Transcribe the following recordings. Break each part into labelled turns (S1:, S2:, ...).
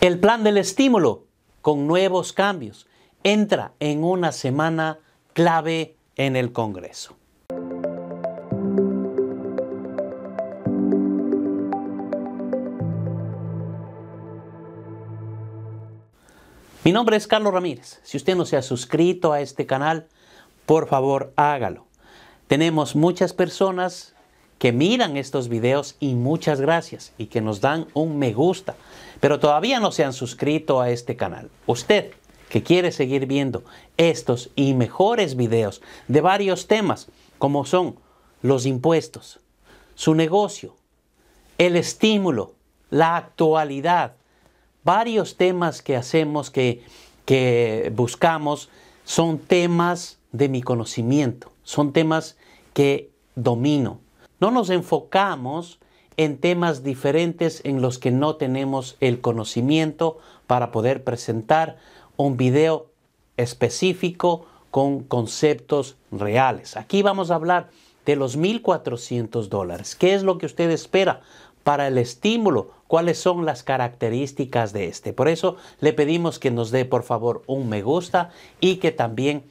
S1: El plan del estímulo con nuevos cambios entra en una semana clave en el Congreso. Mi nombre es Carlos Ramírez. Si usted no se ha suscrito a este canal, por favor hágalo. Tenemos muchas personas que miran estos videos y muchas gracias y que nos dan un me gusta, pero todavía no se han suscrito a este canal. Usted que quiere seguir viendo estos y mejores videos de varios temas como son los impuestos, su negocio, el estímulo, la actualidad, varios temas que hacemos, que, buscamos, son temas de mi conocimiento, son temas que domino, no nos enfocamos en temas diferentes en los que no tenemos el conocimiento para poder presentar un video específico con conceptos reales. Aquí vamos a hablar de los 1.400 dólares. ¿Qué es lo que usted espera para el estímulo? ¿Cuáles son las características de este? Por eso le pedimos que nos dé por favor un me gusta y que también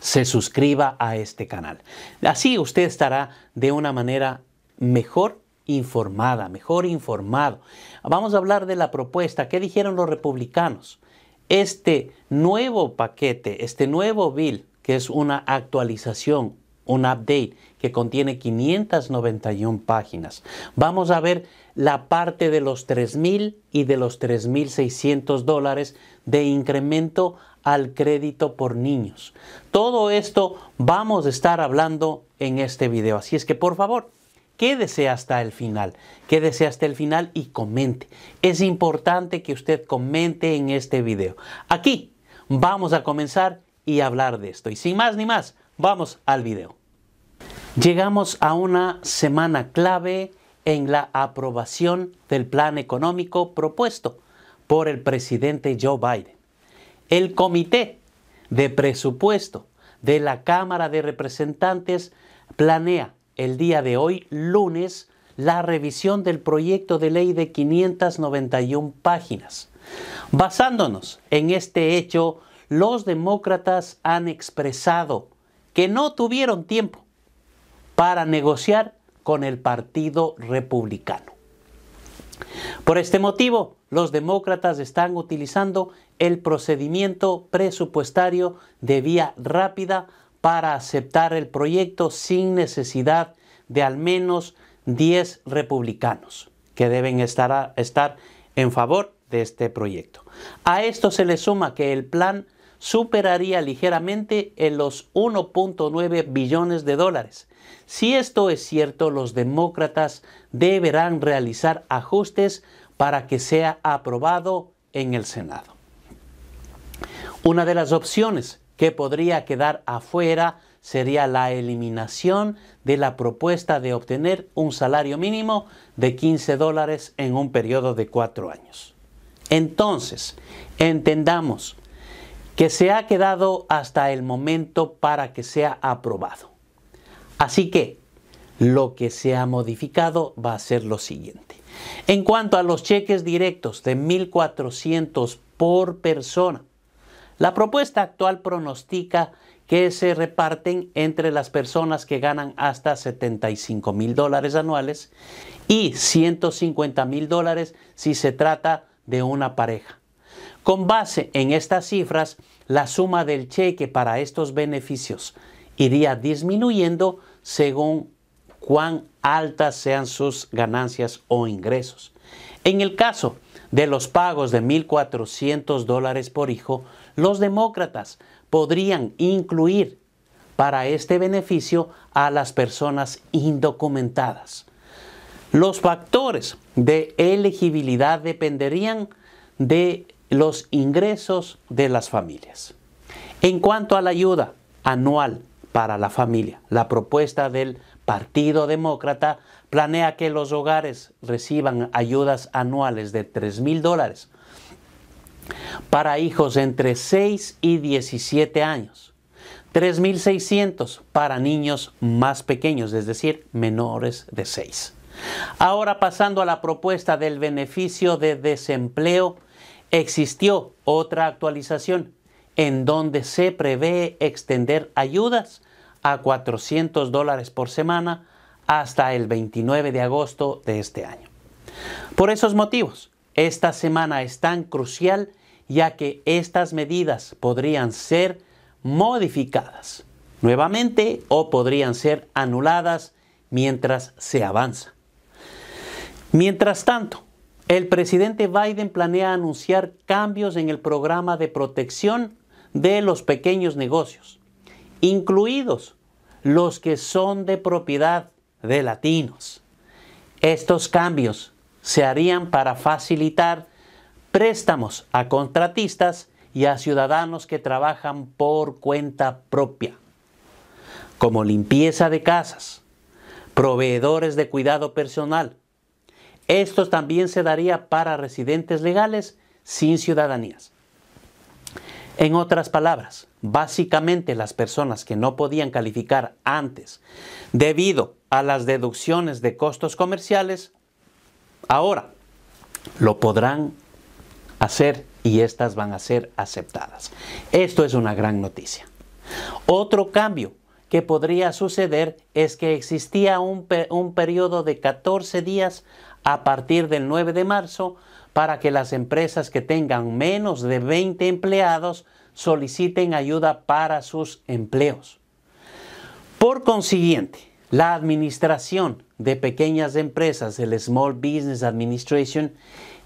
S1: se suscriba a este canal. Así usted estará de una manera mejor informada, mejor informado. Vamos a hablar de la propuesta. ¿Qué dijeron los republicanos? Este nuevo paquete, este nuevo bill, que es una actualización, un update que contiene 591 páginas. Vamos a ver la parte de los 3.000 y de los 3.600 dólares de incremento al crédito por niños. Todo esto vamos a estar hablando en este video. Así es que por favor, quédese hasta el final, quédese hasta el final y comente. Es importante que usted comente en este video. Aquí vamos a comenzar y hablar de esto. Y sin más ni más, Vamos al video. Llegamos a una semana clave en la aprobación del plan económico propuesto por el presidente Joe Biden. El Comité de Presupuesto de la Cámara de Representantes planea el día de hoy, lunes, la revisión del proyecto de ley de 591 páginas. Basándonos en este hecho, los demócratas han expresado que no tuvieron tiempo para negociar con el Partido Republicano. Por este motivo, los demócratas están utilizando el procedimiento presupuestario de vía rápida para aceptar el proyecto sin necesidad de al menos 10 republicanos que deben estar, estar en favor de este proyecto. A esto se le suma que el plan superaría ligeramente en los 1.9 billones de dólares. Si esto es cierto, los demócratas deberán realizar ajustes para que sea aprobado en el Senado. Una de las opciones que podría quedar afuera sería la eliminación de la propuesta de obtener un salario mínimo de 15 dólares en un periodo de cuatro años. Entonces, entendamos, que se ha quedado hasta el momento para que sea aprobado. Así que lo que se ha modificado va a ser lo siguiente. En cuanto a los cheques directos de 1.400 por persona, la propuesta actual pronostica que se reparten entre las personas que ganan hasta $75,000 mil dólares anuales y $150,000 mil dólares si se trata de una pareja. Con base en estas cifras, la suma del cheque para estos beneficios iría disminuyendo según cuán altas sean sus ganancias o ingresos. En el caso de los pagos de 1.400 dólares por hijo, los demócratas podrían incluir para este beneficio a las personas indocumentadas. Los factores de elegibilidad dependerían de los ingresos de las familias. En cuanto a la ayuda anual para la familia, la propuesta del Partido Demócrata planea que los hogares reciban ayudas anuales de $3,000 mil dólares para hijos entre 6 y 17 años, 3.600 para niños más pequeños, es decir, menores de 6. Ahora pasando a la propuesta del beneficio de desempleo Existió otra actualización en donde se prevé extender ayudas a 400 dólares por semana hasta el 29 de agosto de este año. Por esos motivos, esta semana es tan crucial ya que estas medidas podrían ser modificadas nuevamente o podrían ser anuladas mientras se avanza. Mientras tanto, el presidente Biden planea anunciar cambios en el programa de protección de los pequeños negocios, incluidos los que son de propiedad de latinos. Estos cambios se harían para facilitar préstamos a contratistas y a ciudadanos que trabajan por cuenta propia, como limpieza de casas, proveedores de cuidado personal, esto también se daría para residentes legales sin ciudadanías. En otras palabras, básicamente las personas que no podían calificar antes debido a las deducciones de costos comerciales, ahora lo podrán hacer y estas van a ser aceptadas. Esto es una gran noticia. Otro cambio que podría suceder es que existía un, un periodo de 14 días a partir del 9 de marzo para que las empresas que tengan menos de 20 empleados soliciten ayuda para sus empleos. Por consiguiente, la Administración de Pequeñas Empresas, el Small Business Administration,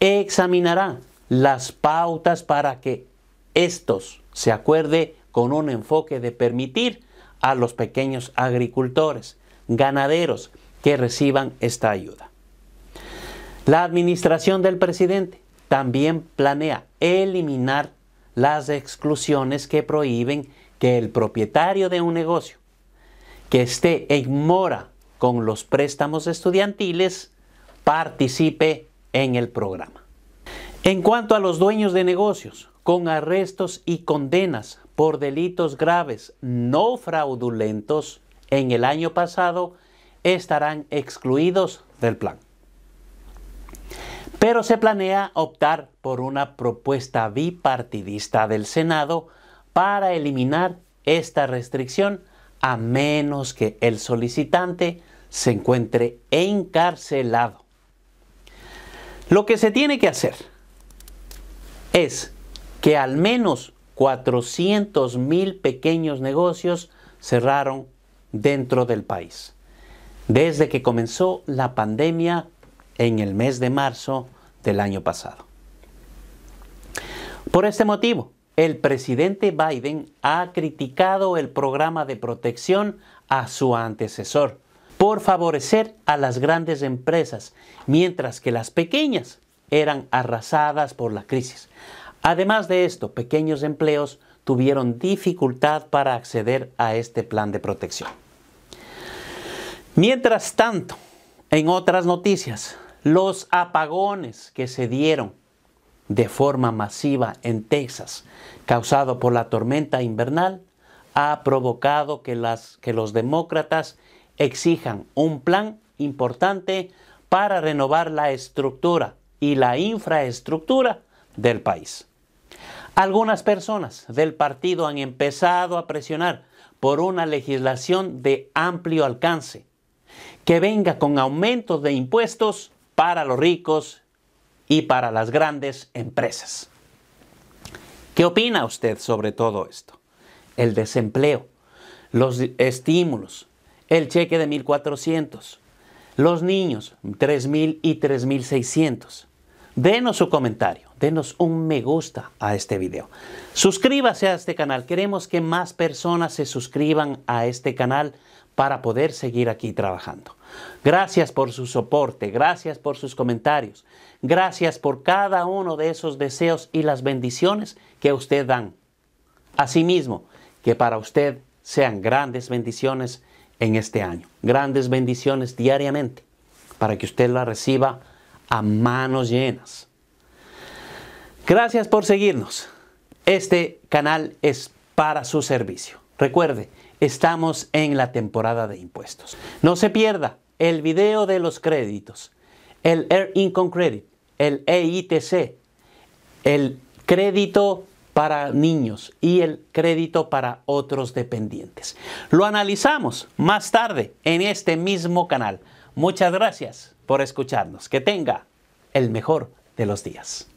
S1: examinará las pautas para que estos se acuerde con un enfoque de permitir a los pequeños agricultores, ganaderos, que reciban esta ayuda. La administración del presidente también planea eliminar las exclusiones que prohíben que el propietario de un negocio que esté en mora con los préstamos estudiantiles participe en el programa. En cuanto a los dueños de negocios con arrestos y condenas por delitos graves no fraudulentos en el año pasado, estarán excluidos del plan. Pero se planea optar por una propuesta bipartidista del Senado para eliminar esta restricción a menos que el solicitante se encuentre encarcelado. Lo que se tiene que hacer es que al menos 400 mil pequeños negocios cerraron dentro del país desde que comenzó la pandemia en el mes de marzo del año pasado. Por este motivo, el presidente Biden ha criticado el programa de protección a su antecesor por favorecer a las grandes empresas, mientras que las pequeñas eran arrasadas por la crisis. Además de esto, pequeños empleos tuvieron dificultad para acceder a este plan de protección. Mientras tanto, en otras noticias, los apagones que se dieron de forma masiva en Texas, causado por la tormenta invernal, ha provocado que, que los demócratas exijan un plan importante para renovar la estructura y la infraestructura del país. Algunas personas del partido han empezado a presionar por una legislación de amplio alcance, que venga con aumentos de impuestos para los ricos y para las grandes empresas. ¿Qué opina usted sobre todo esto? El desempleo, los estímulos, el cheque de 1.400, los niños 3.000 y 3.600. Denos su comentario, denos un me gusta a este video. Suscríbase a este canal, queremos que más personas se suscriban a este canal para poder seguir aquí trabajando. Gracias por su soporte, gracias por sus comentarios, gracias por cada uno de esos deseos y las bendiciones que usted dan. Asimismo, que para usted sean grandes bendiciones en este año, grandes bendiciones diariamente, para que usted las reciba a manos llenas. Gracias por seguirnos. Este canal es para su servicio. Recuerde, estamos en la temporada de impuestos. No se pierda el video de los créditos, el Air Income Credit, el EITC, el crédito para niños y el crédito para otros dependientes. Lo analizamos más tarde en este mismo canal. Muchas gracias por escucharnos. Que tenga el mejor de los días.